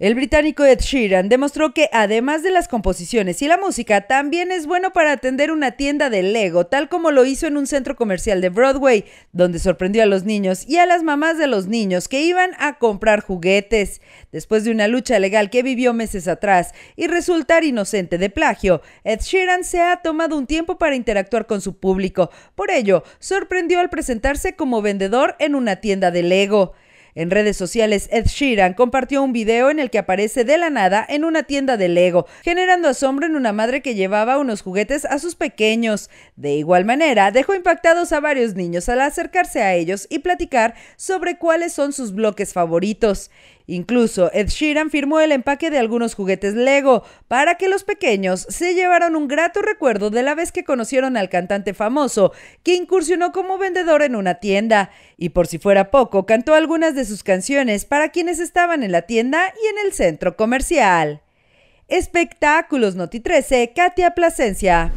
El británico Ed Sheeran demostró que además de las composiciones y la música, también es bueno para atender una tienda de Lego, tal como lo hizo en un centro comercial de Broadway, donde sorprendió a los niños y a las mamás de los niños que iban a comprar juguetes. Después de una lucha legal que vivió meses atrás y resultar inocente de plagio, Ed Sheeran se ha tomado un tiempo para interactuar con su público. Por ello, sorprendió al presentarse como vendedor en una tienda de Lego. En redes sociales, Ed Sheeran compartió un video en el que aparece de la nada en una tienda de Lego, generando asombro en una madre que llevaba unos juguetes a sus pequeños. De igual manera, dejó impactados a varios niños al acercarse a ellos y platicar sobre cuáles son sus bloques favoritos. Incluso Ed Sheeran firmó el empaque de algunos juguetes Lego para que los pequeños se llevaran un grato recuerdo de la vez que conocieron al cantante famoso que incursionó como vendedor en una tienda. Y por si fuera poco, cantó algunas de sus canciones para quienes estaban en la tienda y en el centro comercial. Espectáculos Noti 13, Katia Plasencia.